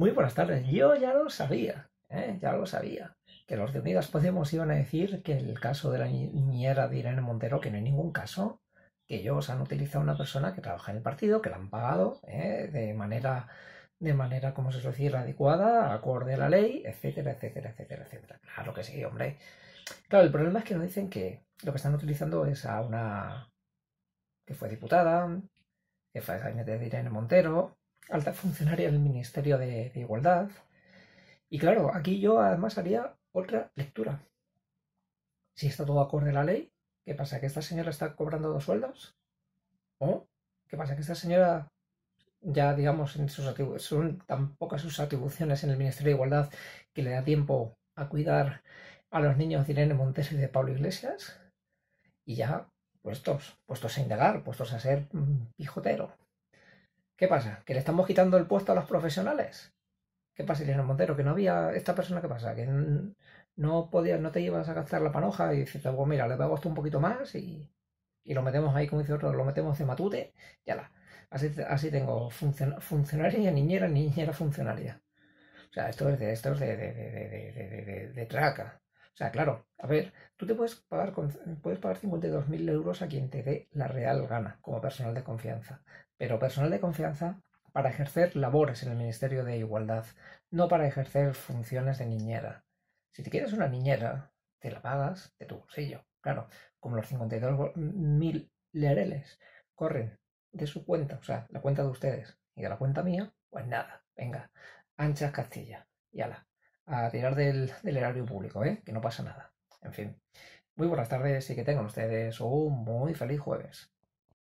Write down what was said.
Muy buenas tardes. Yo ya lo sabía, ¿eh? ya lo sabía, que los de Unidas Podemos iban a decir que el caso de la niñera de Irene Montero, que no hay ningún caso, que ellos han utilizado una persona que trabaja en el partido, que la han pagado ¿eh? de manera, de manera, como se suele decir, adecuada, acorde a la ley, etcétera, etcétera, etcétera, etcétera. Claro que sí, hombre. Claro, el problema es que nos dicen que lo que están utilizando es a una que fue diputada, que fue niñera de Irene Montero, alta funcionaria del Ministerio de, Igualdad. Y claro, aquí yo además haría otra lectura. Si está todo acorde a la ley, ¿qué pasa? ¿Que esta señora está cobrando dos sueldos? ¿O qué pasa? ¿Que esta señora ya, digamos, en sus son tan pocas sus atribuciones en el Ministerio de Igualdad que le da tiempo a cuidar a los niños de Irene Montes y de Pablo Iglesias? Y ya puestos, puestos a indagar, puestos a ser mm, pijotero. ¿Qué pasa? ¿Que le estamos quitando el puesto a los profesionales? ¿Qué pasa, Elena Montero? ¿Que no había esta persona? ¿Qué pasa? ¿Que no podía no te ibas a cazar la panoja y dices, pues mira, le voy a un poquito más y, lo metemos ahí, como dice otro, lo metemos de matute, ya la. Así, así tengo funcionaria, niñera, niñera funcionaria. O sea, esto es de, esto de, de, de traca sea, claro, a ver, tú te puedes pagar, puedes pagar 52.000 euros a quien te dé la real gana como personal de confianza. Pero personal de confianza para ejercer labores en el Ministerio de Igualdad, no para ejercer funciones de niñera. Si te quieres una niñera, te la pagas de tu bolsillo. Claro, como los 52.000 leareles corren de su cuenta, o sea, la cuenta de ustedes y de la cuenta mía, pues nada, venga, anchas Castilla, y ala, a tirar del, del erario público, ¿eh? que no pasa nada. En fin. Muy buenas tardes y que tengan ustedes un muy feliz jueves.